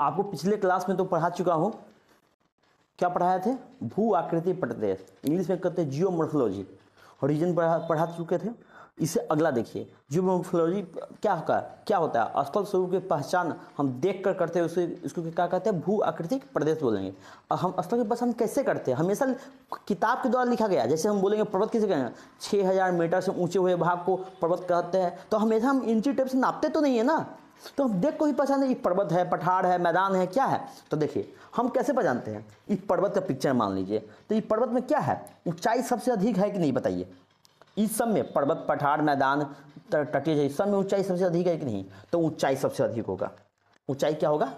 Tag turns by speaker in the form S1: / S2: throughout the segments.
S1: आपको पिछले क्लास में तो पढ़ा चुका हूँ क्या पढ़ाए थे भू आकृति प्रदेश इंग्लिश में कहते हैं जियोमोर्फोलॉजी ओरिजिन पढ़ा पढ़ा चुके थे इसे अगला देखिए जियो मोर्फोलॉजी क्या होता है क्या होता है स्थल स्वरूप की पहचान हम देख कर करते हैं उसे इसको क्या कहते हैं भू आकृतिक प्रदेश बोलेंगे और हम स्थल की पहचान कैसे करते हैं हमेशा किताब के द्वारा लिखा गया जैसे हम बोलेंगे पर्वत किसे कहेंगे छः हज़ार मीटर से ऊँचे हुए भाग को पर्वत कहते हैं तो हमेशा हम इंची टेप से नापते तो नहीं है ना तो हम देख को ही पहचानते हैं ये पर्वत है पठार है मैदान है क्या है तो देखिए हम कैसे पहचानते हैं इस पर्वत का पिक्चर मान लीजिए तो इस पर्वत में क्या है ऊंचाई सबसे अधिक है कि नहीं बताइए इस सब में पर्वत पठार मैदान तटीय इस सब में ऊंचाई सबसे अधिक है कि नहीं तो ऊंचाई सबसे अधिक होगा ऊंचाई क्या होगा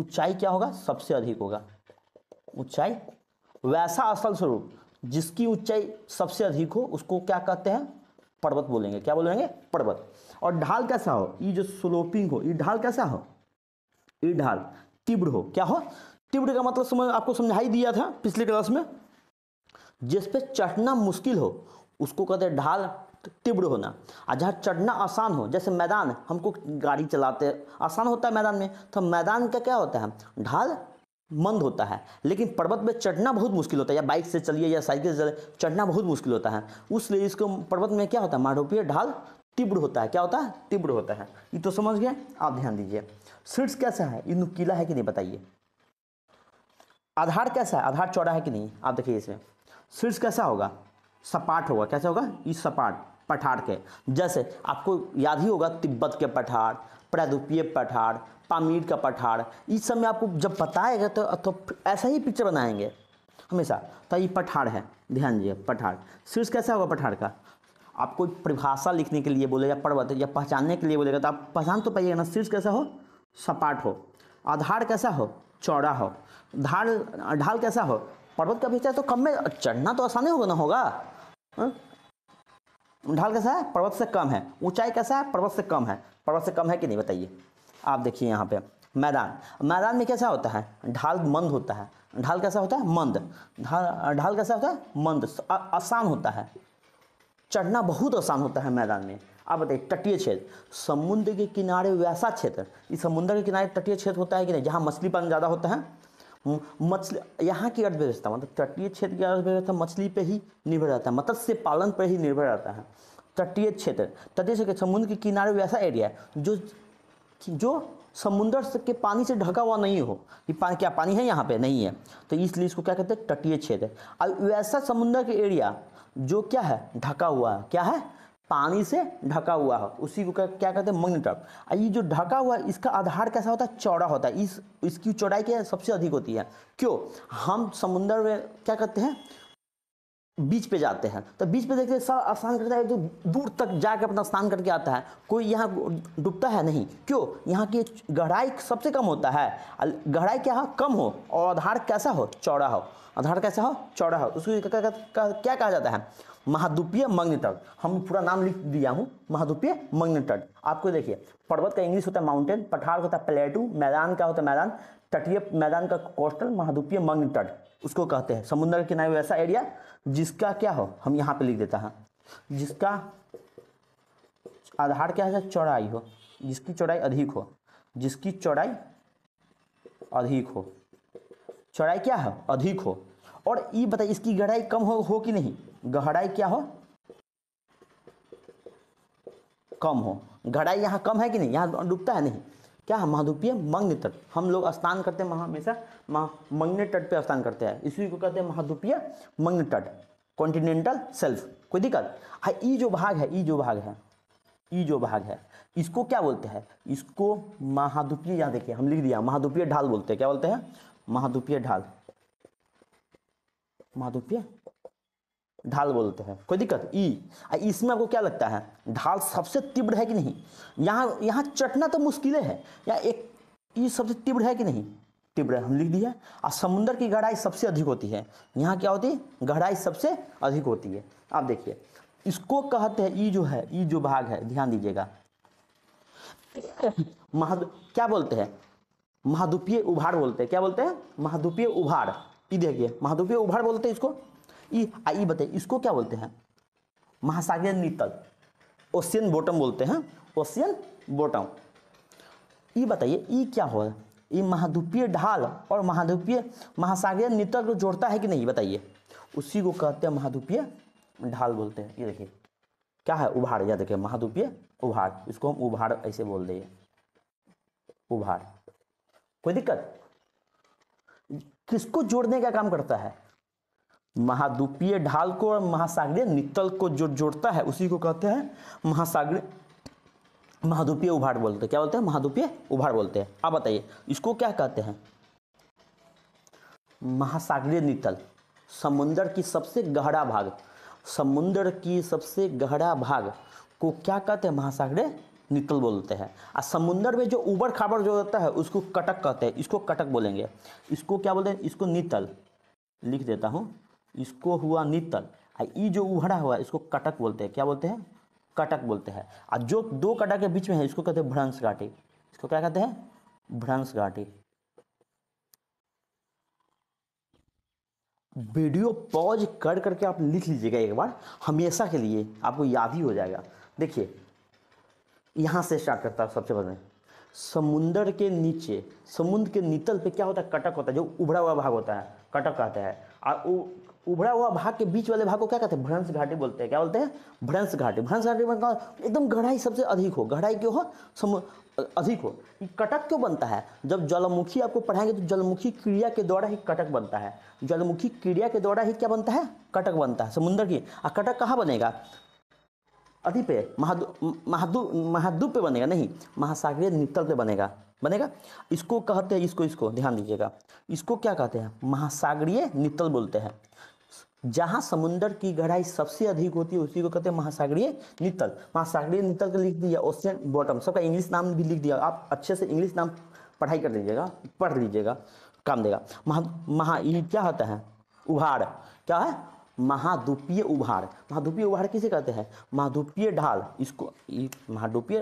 S1: ऊंचाई क्या होगा सबसे अधिक होगा ऊंचाई वैसा असल स्वरूप जिसकी ऊंचाई सबसे अधिक हो उसको क्या कहते हैं पर्वत बोलेंगे क्या बोलेंगे पर्वत और ढाल कैसा हो ये जो स्लोपिंग हो ये ढाल कैसा हो ये ढाल तीव्र हो क्या हो तीव्र का मतलब समझ आपको समझाई दिया था पिछले क्लास में जिस पे चढ़ना मुश्किल हो उसको कहते हैं ढाल तीव्र होना और जहाँ चढ़ना आसान हो जैसे मैदान हमको गाड़ी चलाते आसान होता है मैदान में तो मैदान का क्या होता है ढाल मंद होता है लेकिन पर्वत में चढ़ना बहुत मुश्किल होता है या बाइक से चलिए या साइकिल से चलिए चढ़ना बहुत मुश्किल होता है उसलिए इसको पर्वत में क्या होता है माडोपीय ढाल तीव्र होता है क्या होता है तीव्र होता है ये तो समझ गए आप ध्यान दीजिए शीर्ष कैसा है ये नुकीला है कि नहीं बताइए आधार कैसा है आधार चौड़ा है कि नहीं आप देखिए इसमें शीर्ष कैसा होगा सपाट होगा कैसा होगा ये सपाट पठार के जैसे आपको याद ही होगा तिब्बत के पठार प्रादुपीय पठार पामीर का पठार इस सब में आपको जब बताएगा तो, तो ऐसा ही पिक्चर बनाएंगे हमेशा तो ये पठार है ध्यान दीजिए पठार शीर्ष कैसा होगा पठार का आप कोई परिभाषा लिखने के लिए बोलेगा पर्वत या पहचानने के लिए बोलेगा तो आप पहचान तो पाइएगा ना शीर्ष कैसा हो सपाट हो आधार कैसा हो चौड़ा हो ढाल ढाल कैसा हो पर्वत का भेजा तो कम में चढ़ना तो आसानी होगा ना होगा हाँ? ढाल कैसा है पर्वत से कम है ऊंचाई कैसा है पर्वत से कम है पर्वत से कम है कि नहीं बताइए आप देखिए यहाँ पे मैदान मैदान में कैसा होता है ढाल मंद होता है ढाल कैसा होता है मंद ढाल ढाल कैसा होता है मंद आसान होता है चढ़ना बहुत आसान होता है मैदान में आप बताइए तटीय क्षेत्र समुद्र के किनारे वैसा क्षेत्र इस समुद्र के किनारे तटीय क्षेत्र होता है कि नहीं जहाँ मछली पालन ज़्यादा होता है मछली यहाँ की अर्थव्यवस्था मतलब तटीय क्षेत्र की अर्थव्यवस्था मछली पे ही निर्भर रहता है मत्स्य मतलब पालन पर ही निर्भर रहता है तटीय क्षेत्र तटीय क्षेत्र समुद्र के किनारे वैसा एरिया है जो जो समुद्र के पानी से ढका हुआ नहीं हो कि पानी क्या पानी है यहाँ पे नहीं है तो इसलिए इसको क्या कहते हैं तटीय क्षेत्र अब वैसा समुद्र के एरिया जो क्या है ढका हुआ है क्या है पानी से ढका हुआ है उसी को क्या, क्या कहते हैं मग्नेटप ये जो ढका हुआ है इसका आधार कैसा होता है चौड़ा होता है इस इसकी चौड़ाई क्या सबसे अधिक होती है क्यों हम समुद्र में क्या कहते हैं बीच पे जाते हैं तो बीच पे देखते हैं सब स्नान करता है तो दूर तक जाकर अपना स्नान करके आता है कोई यहाँ डूबता है नहीं क्यों यहाँ की गहराई सबसे कम होता है गहराई क्या हो कम हो और आधार कैसा हो चौड़ा हो आधार कैसा हो चौड़ा हो उसको क्या, क्या, क्या, क्या कहा जाता है महाद्वीपीय तट हम पूरा नाम लिख दिया हूँ महाद्वीपीय तट आपको देखिए पर्वत का इंग्लिश होता है माउंटेन पठार होता है प्लेटू मैदान का होता है मैदान तटीय मैदान का कोस्टल महाद्वीपीय तट उसको कहते हैं समुद्र किनारे वैसा एरिया जिसका क्या हो हम यहाँ पे लिख देता है जिसका आधार क्या है चौड़ाई हो जिसकी चौड़ाई अधिक हो जिसकी चौड़ाई अधिक हो चौड़ाई क्या है अधिक हो और ये बताइए इसकी गहराई कम हो हो कि नहीं गहराई क्या हो कम हो गहराई यहाँ कम है कि नहीं यहाँ डूबता है नहीं क्या महाद्वीपीय मंग्न तट हम लोग स्नान करते हैं हमेशा मग्न तट पे स्नान करते हैं इसी को कहते हैं महाद्वीपीय मग्न तट कॉन्टिनेंटल सेल्फ कोई दिक्कत हाँ ई जो भाग है ई जो भाग है ई जो भाग है इसको क्या बोलते हैं इसको महाद्वीपीय यहाँ देखिए हम लिख दिया महाद्वीपीय ढाल बोलते हैं क्या बोलते हैं महाद्वीपीय ढाल महाद्वीपीय ढाल बोलते हैं कोई दिक्कत ई इसमें आपको क्या लगता है ढाल सबसे तीव्र है कि नहीं यहाँ यहाँ चटना तो मुश्किलें है या एक ई सबसे तीव्र है कि नहीं तीव्र हम लिख दिया और समुद्र की गहराई सबसे अधिक होती है यहाँ क्या होती है गहराई सबसे अधिक होती है आप देखिए इसको कहते हैं ई जो है ई जो भाग है ध्यान दीजिएगा महाद क्या बोलते हैं महाद्वीपीय उभार बोलते हैं क्या बोलते हैं महाद्वीपीय उभार ये देखिए महाद्वीपीय उभार बोलते हैं इसको ये आइए बताइए इसको क्या बोलते हैं महासागर नितल ओशियन बॉटम बोलते हैं ओशियन बॉटम ये बताइए ये क्या हो ये महाद्वीपीय ढाल और महाद्वीपीय महासागर नितल को जोड़ता है कि नहीं बताइए उसी को कहते हैं महाद्वीपीय ढाल बोलते हैं ये देखिए क्या है उभार या देखिए महाद्वीपीय उभार इसको हम उभार ऐसे बोल दें उभार कोई दिक्कत किसको जोड़ने का काम करता है महाद्वीपीय ढाल को और महासागरीय नितल को जो जोड़ता है उसी को कहते हैं महासागर महाद्वीपीय उभार बोलते हैं क्या बोलते हैं महाद्वीपीय उभार बोलते हैं आप बताइए इसको क्या कहते हैं महासागरीय नितल समुद्र की सबसे गहरा भाग समुद्र की सबसे गहरा भाग को क्या कहते हैं महासागरीय नितल बोलते हैं और समुद्र में जो उबड़ खाबड़ जो होता है उसको कटक कहते हैं इसको कटक बोलेंगे इसको क्या बोलते हैं इसको नितल लिख देता हूँ इसको हुआ नितल आ ये जो उभरा हुआ इसको कटक बोलते हैं क्या बोलते हैं कटक बोलते हैं और जो दो कटक के बीच में है इसको कहते हैं भ्रंश घाटी इसको क्या कहते हैं भ्रंश घाटी वीडियो पॉज कर करके आप लिख लीजिएगा एक बार हमेशा के लिए आपको याद ही हो जाएगा देखिए यहाँ से स्टार्ट करता है सबसे पहले समुंदर के नीचे समुद्र के नितल पे क्या होता है कटक होता है जो उभरा हुआ भाग होता है कटक कहते हैं और उभरा हुआ भाग के बीच वाले भाग को क्या कहते हैं भ्रंश घाटी बोलते हैं क्या बोलते हैं भ्रंश घाटी भ्रंश घाटी में एकदम गहराई सबसे अधिक हो गहराई क्यों हो सम अधिक हो कटक क्यों बनता है जब जलमुखी आपको पढ़ाएंगे तो जलमुखी क्रिया के द्वारा ही कटक बनता है जलमुखी क्रिया के द्वारा ही क्या बनता है कटक बनता है समुन्द्र की और कटक कहाँ बनेगा अधि पे महादु महादु महाद्वीप पे बनेगा नहीं महासागरीय नितल पे बनेगा बनेगा इसको कहते हैं इसको इसको ध्यान दीजिएगा इसको क्या कहते हैं महासागरीय नितल बोलते हैं जहां समुद्र की गहराई सबसे अधिक होती है उसी को कहते हैं महासागरीय नितल महासागरीय नितल का लिख दिया ओशियन बॉटम सबका इंग्लिश नाम भी लिख दिया आप अच्छे से इंग्लिश नाम पढ़ाई कर लीजिएगा पढ़ लीजिएगा काम देगा महा महा क्या होता है उभार क्या है महाद्वीपीय उभार महाद्वीपीय उभार किसे कहते हैं महाद्वीपीय ढाल इसको महाद्वीपीय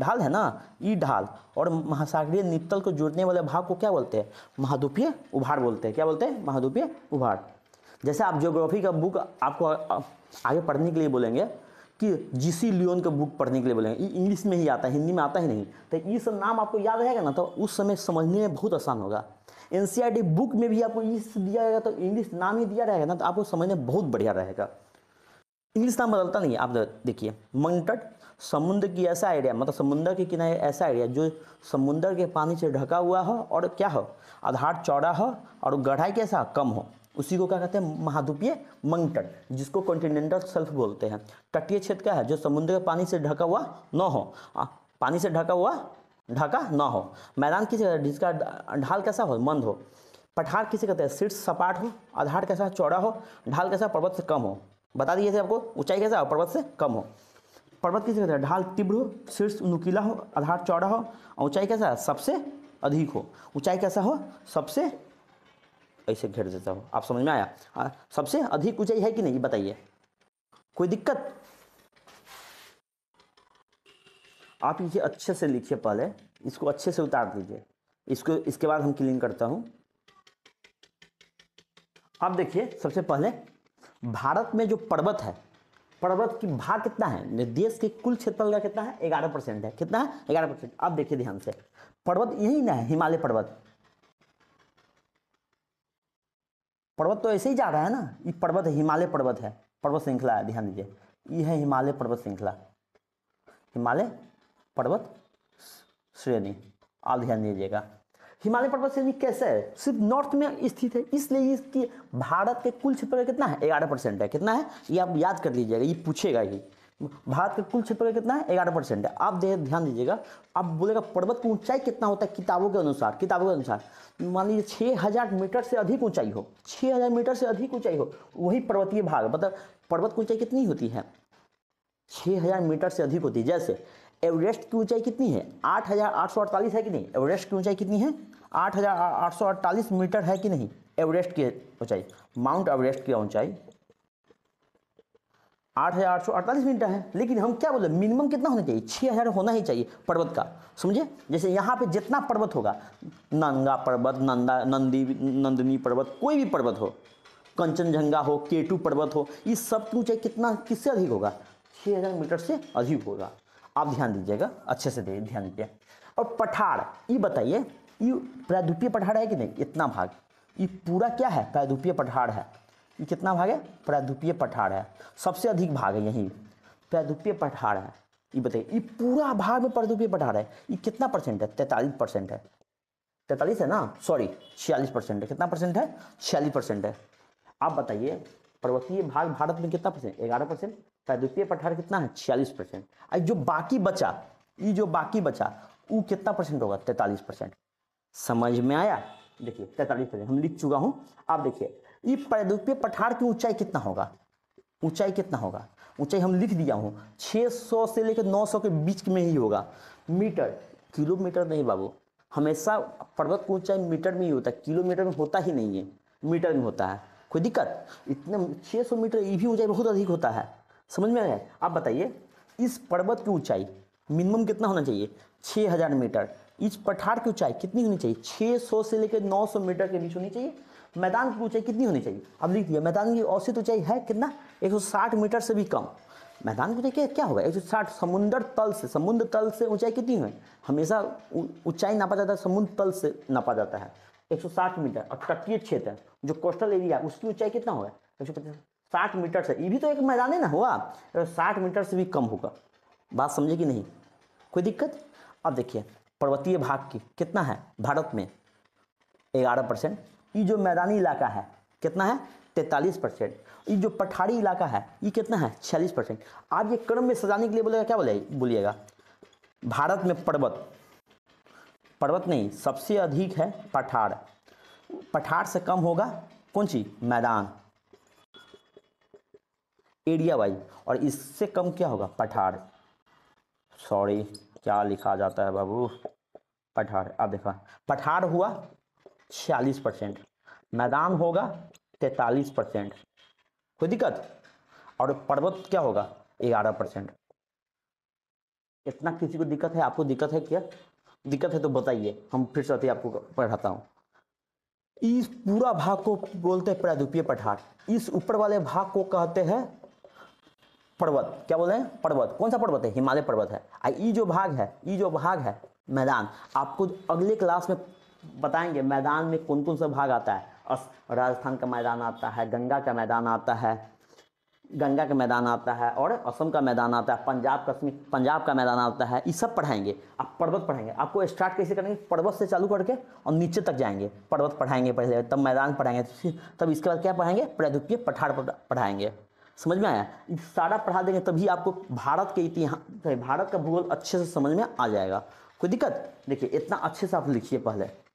S1: ढाल है ना ई ढाल और महासागरीय नितल को जोड़ने वाले भाग को क्या बोलते हैं महाद्वीपीय उभार बोलते हैं क्या बोलते हैं महाद्वीपीय उभार जैसे आप ज्योग्राफी का बुक आपको आगे पढ़ने के लिए बोलेंगे कि जीसी लियोन का बुक पढ़ने के लिए बोलेंगे इंग्लिश में ही आता है हिंदी में आता ही नहीं तो ये सब नाम आपको याद रहेगा ना तो उस समय समझने में बहुत आसान होगा एन बुक e में भी आपको इस दिया जाएगा तो इंग्लिश नाम ही दिया रहेगा ना तो आपको समझने बहुत बढ़िया रहेगा इंग्लिश नाम बदलता नहीं आप देखिए मंगटट समुद्र की ऐसा एरिया मतलब समुद्र के किनारे ऐसा एरिया जो समुद्र के पानी से ढका हुआ हो और क्या हो आधार चौड़ा हो और गढ़ाई कैसा कम हो उसी को क्या कहते हैं महाद्वीपीय मंगटन जिसको कॉन्टिनेंटल सेल्फ बोलते हैं तटीय क्षेत्र क्या है जो समुद्र के पानी से ढका हुआ न हो पानी से ढका हुआ ढका ना हो मैदान किस जिसका ढाल कैसा हो मंद हो पठार किसे कहते हैं शीर्ष सपाट हो आधार कैसा चौड़ा हो ढाल कैसा पर्वत से कम हो बता दीजिए आपको ऊंचाई कैसा हो पर्वत से कम हो पर्वत किसे कहते हैं ढाल तीव्र हो शीर्ष नुकीला हो आधार चौड़ा हो ऊंचाई कैसा सबसे अधिक हो ऊंचाई कैसा हो सबसे ऐसे घेर देता हूँ आप समझ में आया आ, हाँ, सबसे अधिक ऊंचाई है कि नहीं बताइए कोई दिक्कत आप ये अच्छे से लिखिए पहले इसको अच्छे से उतार दीजिए इसको इसके बाद हम क्लीन करता हूँ आप देखिए सबसे पहले भारत में जो पर्वत है पर्वत की भाग कितना है देश के कुल क्षेत्रफल का कितना है ग्यारह परसेंट है कितना है ग्यारह परसेंट आप देखिए ध्यान से पर्वत यही ना है हिमालय पर्वत पर्वत तो ऐसे ही जा रहा है ना ये पर्वत हिमालय पर्वत है पर्वत श्रृंखला है ध्यान दीजिए ये है हिमालय पर्वत श्रृंखला हिमालय पर्वत श्रेणी आप ध्यान दीजिएगा हिमालय पर्वत श्रेणी कैसे है सिर्फ नॉर्थ में स्थित है इसलिए इसकी भारत के कुल क्षेत्रफल कितना है ग्यारह परसेंट है कितना है ये आप याद कर लीजिएगा ये पूछेगा ही भारत के कुल क्षेत्रफल कितना है ग्यारह परसेंट है आप ध्यान दीजिएगा आप बोलेगा पर्वत की ऊंचाई कितना होता है किताबों के अनुसार किताबों के अनुसार मान लीजिए छः हज़ार मीटर से अधिक ऊंचाई हो छः हज़ार मीटर से अधिक ऊंचाई हो वही पर्वतीय भाग मतलब पर्वत की ऊंचाई कितनी होती है छः हज़ार मीटर से अधिक होती है जैसे एवरेस्ट की ऊंचाई कितनी है आठ हज़ार आठ सौ अड़तालीस है कि नहीं एवरेस्ट की ऊंचाई कितनी है आठ हज़ार आठ सौ अड़तालीस मीटर है कि नहीं एवरेस्ट की ऊंचाई माउंट एवरेस्ट की ऊंचाई आठ हज़ार आठ सौ अड़तालीस मीटर है लेकिन हम क्या बोले मिनिमम कितना होना चाहिए छः हज़ार होना ही चाहिए पर्वत का समझे जैसे यहाँ पे जितना पर्वत होगा नंगा पर्वत नंदा नंदी नंदनी पर्वत कोई भी पर्वत हो कंचनजंगा हो केटू पर्वत हो ये सब की ऊँचाई कितना किससे अधिक होगा छः हज़ार मीटर से अधिक होगा आप ध्यान दीजिएगा अच्छे से दे ध्यान दीजिए और पठार ये बताइए ये प्रायद्वीपीय पठार है कि नहीं इतना भाग ये पूरा क्या है प्रायद्वीपीय पठार है ये कितना भाग है प्रायद्वीपीय पठार है सबसे अधिक भाग है यहीं प्रायद्वीपीय पठार है ये बताइए ये पूरा भाग में प्रायद्वीपीय पठार है ये कितना परसेंट है तैतालीस परसेंट है तैतालीस है ना सॉरी छियालीस परसेंट है कितना परसेंट है छियालीस परसेंट है आप बताइए पर्वतीय भाग भारत में कितना परसेंट ग्यारह परसेंट प्रायद्वीपीय पठार कितना है छियालीस परसेंट जो बाकी बचा ये जो बाकी बचा वो कितना परसेंट होगा तैतालीस परसेंट समझ में आया देखिए तैतालीस परसेंट हम लिख चुका हूँ आप देखिए प्रद्वीपीय पठार की ऊंचाई कितना होगा ऊंचाई कितना होगा ऊंचाई हम लिख दिया हूँ 600 से लेकर 900 के बीच में ही होगा मीटर किलोमीटर नहीं बाबू हमेशा पर्वत की ऊंचाई मीटर में ही होता है किलोमीटर में होता ही नहीं है मीटर में होता है कोई दिक्कत इतने 600 मीटर ये भी ऊंचाई बहुत अधिक होता है समझ में आया आप बताइए इस पर्वत की ऊंचाई मिनिमम कितना होना चाहिए छः मीटर इस पठार की ऊंचाई कितनी होनी चाहिए छः से लेकर नौ मीटर के बीच होनी चाहिए मैदान की ऊंचाई कितनी होनी चाहिए अब लिख दिया मैदान की औसत ऊंचाई है कितना 160 मीटर से भी कम मैदान की ऊंचाई क्या होगा 160 समुद्र तल से समुद्र तल से ऊंचाई कितनी है हमेशा ऊंचाई नापा जाता है समुद्र तल से नापा जाता है 160 मीटर और तटीय क्षेत्र जो कोस्टल एरिया है उसकी ऊंचाई कितना होगा एक साठ मीटर से ये भी तो एक मैदान है ना हुआ साठ मीटर से भी कम होगा बात समझे कि नहीं कोई दिक्कत अब देखिए पर्वतीय भाग की कितना है भारत में ग्यारह परसेंट ये जो मैदानी इलाका है कितना है तैतालीस परसेंट ये जो पठारी इलाका है ये कितना है छियालीस परसेंट आप ये क्रम में सजाने के लिए बोलेगा क्या बोले बोलिएगा भारत में पर्वत पर्वत नहीं सबसे अधिक है पठार पठार से कम होगा कौन सी मैदान एरिया वाइज और इससे कम क्या होगा पठार सॉरी क्या लिखा जाता है बाबू पठार अब देखा पठार हुआ छियालीस परसेंट मैदान होगा तैतालीस परसेंट कोई दिक्कत और पर्वत क्या होगा ग्यारह परसेंट इतना किसी को दिक्कत है आपको दिक्कत है क्या दिक्कत है तो बताइए हम फिर से आपको पढ़ाता हूँ इस पूरा भाग को बोलते हैं प्रादुपीय पठार इस ऊपर वाले भाग को कहते हैं पर्वत क्या बोल रहे हैं पर्वत कौन सा पर्वत है हिमालय पर्वत है ये जो भाग है ये जो भाग है मैदान आपको अगले क्लास में बताएंगे मैदान में कौन कौन सा भाग आता है और राजस्थान का मैदान आता है गंगा का मैदान आता है गंगा का मैदान आता है और असम का मैदान आता है पंजाब कश्मीर पंजाब का मैदान आता है ये सब पढ़ाएंगे आप पर्वत पढ़ाएंगे आपको स्टार्ट कैसे करेंगे पर्वत से चालू करके और नीचे तक जाएंगे पर्वत पढ़ाएंगे पहले तब मैदान पढ़ाएंगे तो तब इसके बाद क्या पढ़ाएंगे प्रद्वीपीय पठार पढ़ाएंगे समझ में आया सारा पढ़ा देंगे तभी आपको भारत के इतिहास भारत का भूगोल अच्छे से समझ में आ जाएगा कोई दिक्कत देखिए इतना अच्छे से आप लिखिए पहले